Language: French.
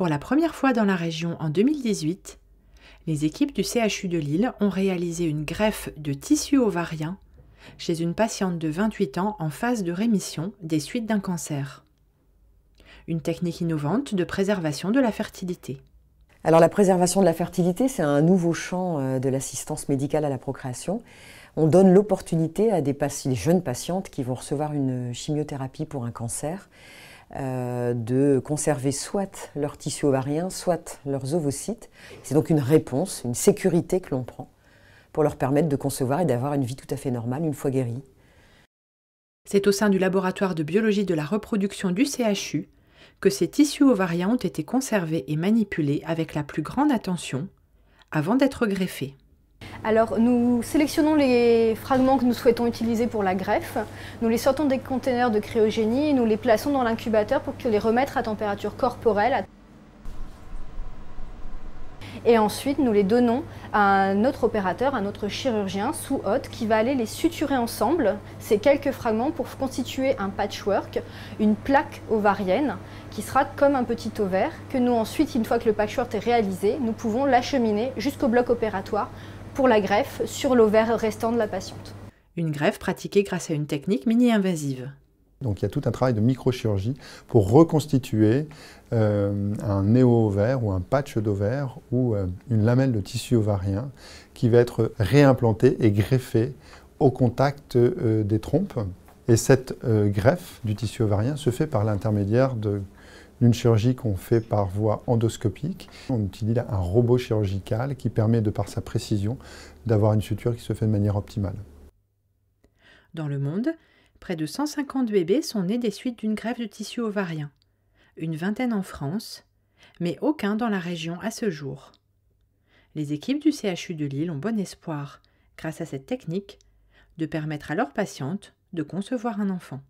Pour la première fois dans la région en 2018, les équipes du CHU de Lille ont réalisé une greffe de tissu ovarien chez une patiente de 28 ans en phase de rémission des suites d'un cancer. Une technique innovante de préservation de la fertilité. Alors la préservation de la fertilité, c'est un nouveau champ euh, de l'assistance médicale à la procréation. On donne l'opportunité à des, des, jeunes patientes qui vont recevoir une euh, chimiothérapie pour un cancer euh, de conserver soit leurs tissus ovariens, soit leurs ovocytes. C'est donc une réponse, une sécurité que l'on prend pour leur permettre de concevoir et d'avoir une vie tout à fait normale une fois guérie. C'est au sein du laboratoire de biologie de la reproduction du CHU que ces tissus ovariens ont été conservés et manipulés avec la plus grande attention avant d'être greffés. Alors nous sélectionnons les fragments que nous souhaitons utiliser pour la greffe, nous les sortons des containers de cryogénie et nous les plaçons dans l'incubateur pour les remettre à température corporelle. Et ensuite, nous les donnons à un autre opérateur, à notre chirurgien sous hôte qui va aller les suturer ensemble, ces quelques fragments, pour constituer un patchwork, une plaque ovarienne qui sera comme un petit ovaire que nous ensuite, une fois que le patchwork est réalisé, nous pouvons l'acheminer jusqu'au bloc opératoire pour la greffe sur l'ovaire restant de la patiente. Une greffe pratiquée grâce à une technique mini-invasive. Donc il y a tout un travail de microchirurgie pour reconstituer euh, un néo-ovaire ou un patch d'ovaire ou euh, une lamelle de tissu ovarien qui va être réimplantée et greffée au contact euh, des trompes. Et cette greffe du tissu ovarien se fait par l'intermédiaire de d'une chirurgie qu'on fait par voie endoscopique. On utilise un robot chirurgical qui permet, de par sa précision, d'avoir une suture qui se fait de manière optimale. Dans le monde, près de 150 bébés sont nés des suites d'une grève de tissu ovarien, une vingtaine en France, mais aucun dans la région à ce jour. Les équipes du CHU de Lille ont bon espoir, grâce à cette technique, de permettre à leurs patientes de concevoir un enfant.